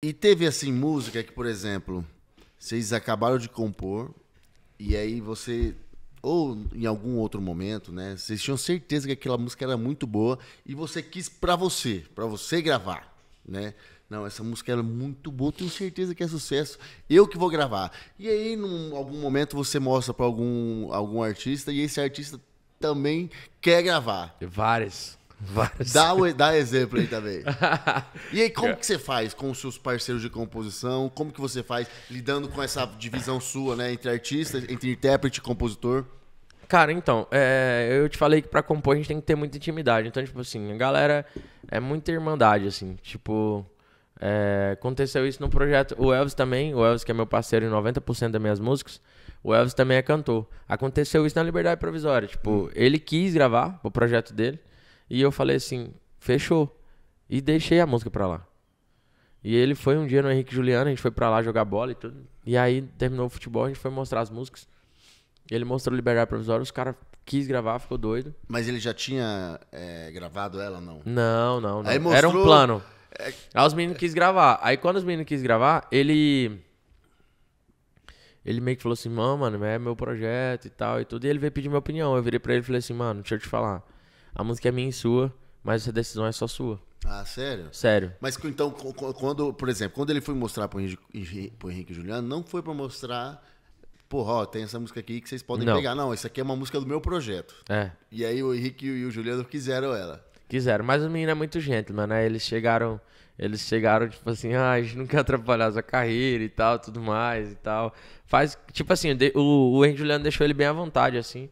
E teve assim música que, por exemplo, vocês acabaram de compor e aí você ou em algum outro momento, né? Vocês tinham certeza que aquela música era muito boa e você quis para você, para você gravar, né? Não, essa música era muito boa, tenho certeza que é sucesso. Eu que vou gravar. E aí, em algum momento, você mostra para algum, algum artista e esse artista também quer gravar. Várias. Dá, o, dá exemplo aí também. e aí, como é. que você faz com os seus parceiros de composição? Como que você faz lidando com essa divisão sua, né? Entre artista, entre intérprete e compositor? Cara, então, é, eu te falei que pra compor a gente tem que ter muita intimidade. Então, tipo assim, a galera é muita irmandade, assim. Tipo, é, aconteceu isso no projeto. O Elvis também, o Elvis que é meu parceiro em 90% das minhas músicas, o Elvis também é cantor. Aconteceu isso na Liberdade Provisória. Tipo, hum. ele quis gravar o projeto dele. E eu falei assim, fechou. E deixei a música pra lá. E ele foi um dia no Henrique Juliano, a gente foi pra lá jogar bola e tudo. E aí terminou o futebol, a gente foi mostrar as músicas. Ele mostrou Liberdade Provisória, os caras quis gravar, ficou doido. Mas ele já tinha é, gravado ela, não? Não, não, não. Mostrou... Era um plano. É. Aí os meninos quis gravar. Aí quando os meninos quis gravar, ele... Ele meio que falou assim, mano, mano, é meu projeto e tal e tudo. E ele veio pedir minha opinião. Eu virei pra ele e falei assim, mano, deixa eu te falar a música é minha e sua, mas essa decisão é só sua. Ah, sério? Sério. Mas então, quando, por exemplo, quando ele foi mostrar pro Henrique, pro Henrique Juliano, não foi para mostrar, porra, ó, tem essa música aqui que vocês podem não. pegar. Não, isso aqui é uma música do meu projeto. É. E aí o Henrique e o Juliano quiseram ela. Quiseram, mas o menino é muito gentil, né? Eles chegaram, eles chegaram, tipo assim, ah, a gente não quer atrapalhar a sua carreira e tal, tudo mais e tal. Faz, tipo assim, o, o Henrique Juliano deixou ele bem à vontade, assim.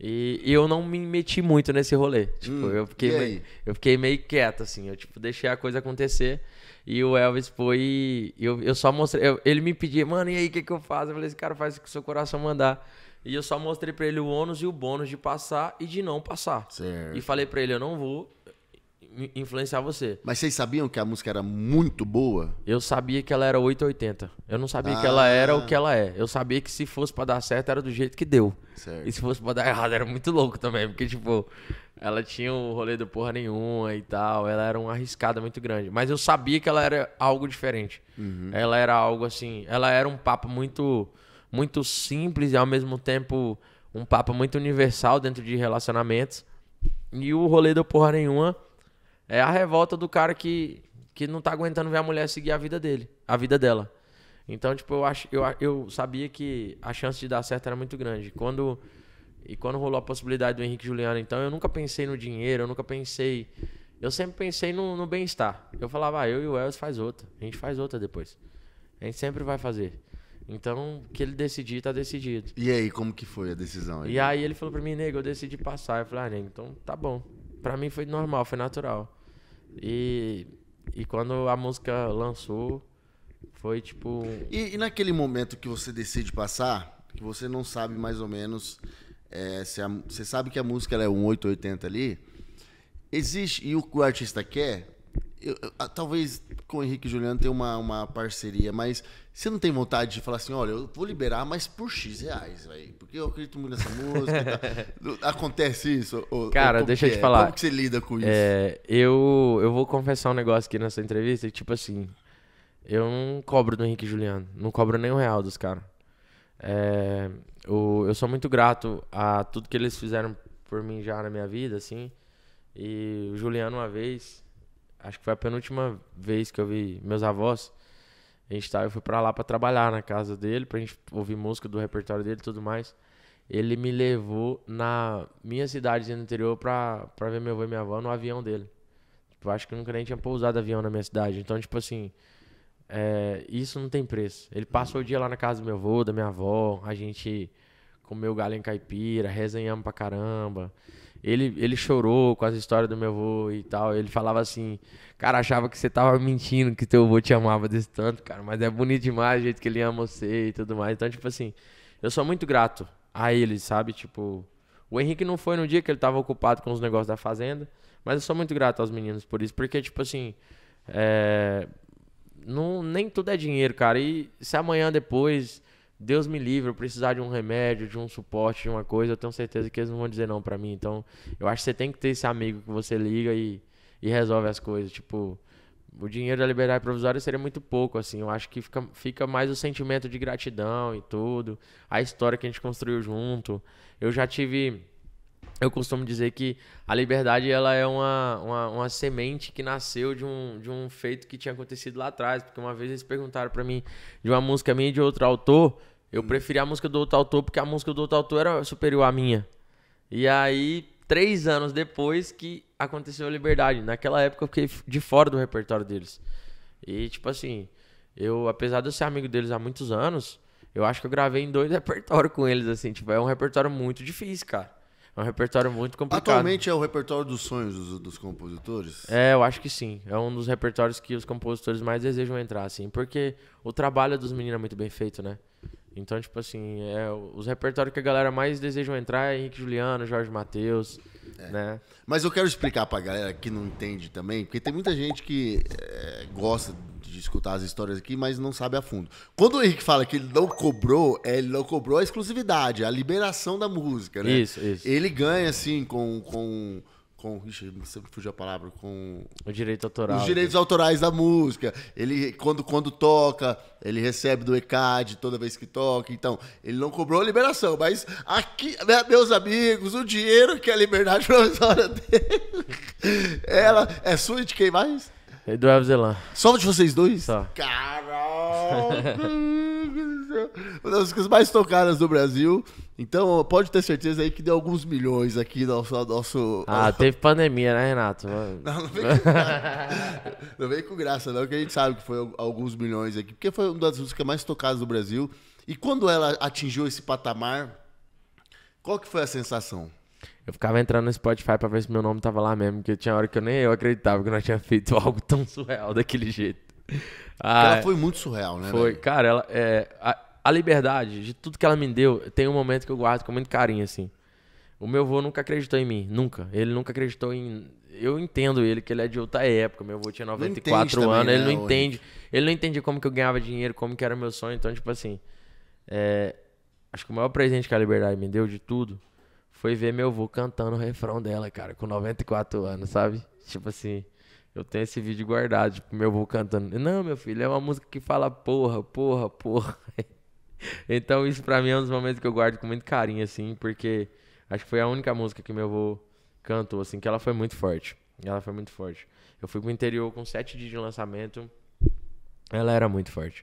E, e, eu não me meti muito nesse rolê. Tipo, hum, eu, fiquei meio, eu fiquei meio quieto, assim. Eu, tipo, deixei a coisa acontecer. E o Elvis foi. Eu, eu só mostrei. Eu, ele me pedia, mano, e aí, o que, que eu faço? Eu falei, esse cara faz o que o seu coração mandar. E eu só mostrei para ele o ônus e o bônus de passar e de não passar. Certo. E falei para ele, eu não vou influenciar você. Mas vocês sabiam que a música era muito boa? Eu sabia que ela era 880. Eu não sabia ah. que ela ah. era o que ela é. Eu sabia que se fosse para dar certo, era do jeito que deu. Certo. E se fosse pra dar errado, era muito louco também. Porque, tipo, ela tinha um rolê do porra nenhuma e tal. Ela era uma arriscada muito grande. Mas eu sabia que ela era algo diferente. Uhum. Ela era algo assim. Ela era um papo muito, muito simples e ao mesmo tempo um papo muito universal dentro de relacionamentos. E o rolê do porra nenhuma é a revolta do cara que, que não tá aguentando ver a mulher seguir a vida dele, a vida dela. Então, tipo, eu, ach, eu, eu sabia que a chance de dar certo era muito grande. Quando, e quando rolou a possibilidade do Henrique Juliano, então, eu nunca pensei no dinheiro, eu nunca pensei. Eu sempre pensei no, no bem-estar. Eu falava, ah, eu e o Elvis faz outra. A gente faz outra depois. A gente sempre vai fazer. Então, que ele decidir, tá decidido. E aí, como que foi a decisão? Aí? E aí ele falou pra mim, nego, eu decidi passar. Eu falei, ah, nego, então tá bom. Pra mim foi normal, foi natural. E, e quando a música lançou, foi tipo. E, e naquele momento que você decide passar, que você não sabe mais ou menos. É, se a, você sabe que a música é um 880 ali. Existe, e o que o artista quer eu, eu, ah, talvez com o Henrique e Juliano tenha uma, uma parceria, mas você não tem vontade de falar assim, olha, eu vou liberar, mas por X reais, véio, porque eu acredito muito nessa música. tá. Acontece isso? Ou, Cara, ou deixa eu te é? falar. Como que você lida com isso? É, eu, eu vou confessar um negócio aqui nessa entrevista, tipo assim, eu não cobro do Henrique e Juliano, não cobro nem um real dos caras. É, eu, eu sou muito grato a tudo que eles fizeram por mim já na minha vida, assim, e o Juliano uma vez acho que foi a penúltima vez que eu vi meus avós. A gente tá, eu fui para lá para trabalhar na casa dele, pra gente ouvir música do repertório dele e tudo mais. Ele me levou na minha cidade no interior pra, pra ver meu avô e minha avó no avião dele. Tipo, acho que nunca nem tinha pousado avião na minha cidade. Então, tipo assim, é, isso não tem preço. Ele passou o dia lá na casa do meu avô, da minha avó, a gente comeu galinha caipira, resenhamos pra caramba. Ele, ele chorou com as histórias do meu avô e tal. Ele falava assim, cara, achava que você tava mentindo, que teu avô te amava desse tanto, cara. Mas é bonito demais o jeito que ele ama você e tudo mais. Então, tipo assim, eu sou muito grato a ele, sabe? Tipo, o Henrique não foi no dia que ele tava ocupado com os negócios da fazenda. Mas eu sou muito grato aos meninos por isso. Porque, tipo assim, é... não, nem tudo é dinheiro, cara. E se amanhã depois Deus me livre, eu precisar de um remédio, de um suporte, de uma coisa, eu tenho certeza que eles não vão dizer não para mim. Então, eu acho que você tem que ter esse amigo que você liga e, e resolve as coisas. Tipo, o dinheiro da liberdade provisória seria muito pouco, assim. Eu acho que fica, fica mais o sentimento de gratidão e tudo, a história que a gente construiu junto. Eu já tive eu costumo dizer que a liberdade ela é uma, uma, uma, semente que nasceu de um, de um feito que tinha acontecido lá atrás. Porque uma vez eles perguntaram para mim de uma música minha e de outro autor. Eu hum. preferi a música do outro autor porque a música do outro autor era superior à minha. E aí, três anos depois que aconteceu a liberdade. Naquela época eu fiquei de fora do repertório deles. E, tipo assim, eu, apesar de eu ser amigo deles há muitos anos, eu acho que eu gravei em dois repertórios com eles, assim. Tipo, é um repertório muito difícil, cara. É um repertório muito complicado. Atualmente é o repertório dos sonhos dos, dos, compositores? É, eu acho que sim. É um dos repertórios que os compositores mais desejam entrar, assim. Porque o trabalho dos meninos é muito bem feito, né? Então, tipo assim, é, os repertórios que a galera mais desejam entrar é Henrique Juliano, Jorge Matheus, é. né? Mas eu quero explicar pra galera que não entende também, porque tem muita gente que é, gosta escutar as histórias aqui, mas não sabe a fundo. Quando o Henrique fala que ele não cobrou, é, ele não cobrou a exclusividade, a liberação da música, né? Isso, isso. Ele ganha, assim, com. com com. Ixi, sempre fugiu a palavra. Com. O direito autoral. Os direitos né? autorais da música. Ele, quando, quando toca, ele recebe do ECAD toda vez que toca. Então, ele não cobrou a liberação, mas aqui, né, meus amigos, o dinheiro que é a liberdade provisória dele. Ela é sua de quem mais? Eu e do Só de vocês dois? Só. Caralho! uma das músicas mais tocadas do Brasil. Então, pode ter certeza aí que deu alguns milhões aqui no nosso. nosso ah, teve pandemia, né, Renato? Não, não vem, com, não vem com graça, não, que a gente sabe que foi alguns milhões aqui, porque foi uma das músicas mais tocadas do Brasil. E quando ela atingiu esse patamar, qual que foi a sensação? Eu ficava entrando no Spotify pra ver se meu nome tava lá mesmo, porque tinha hora que eu nem eu acreditava que nós tínhamos feito algo tão surreal daquele jeito. Ah, ela foi muito surreal, né? Foi, cara, ela, é, a, a, liberdade de tudo que ela me deu, tem um momento que eu guardo com muito carinho, assim. O meu avô nunca acreditou em mim, nunca. Ele nunca acreditou em. Eu entendo ele, que ele é de outra época. Meu avô tinha 94 anos, também, ele né, não hoje. entende. Ele não entende como que eu ganhava dinheiro, como que era meu sonho. Então, tipo assim. É, acho que o maior presente que a liberdade me deu de tudo foi ver meu avô cantando o refrão dela, cara, com 94 anos, sabe? Tipo assim, eu tenho esse vídeo guardado, tipo, meu avô cantando. Não, meu filho, é uma música que fala porra, porra, porra. então isso pra mim é um dos momentos que eu guardo com muito carinho, assim, porque acho que foi a única música que meu avô cantou, assim, que ela foi muito forte. Ela foi muito forte. Eu fui pro interior com 7 dias de lançamento. Ela era muito forte.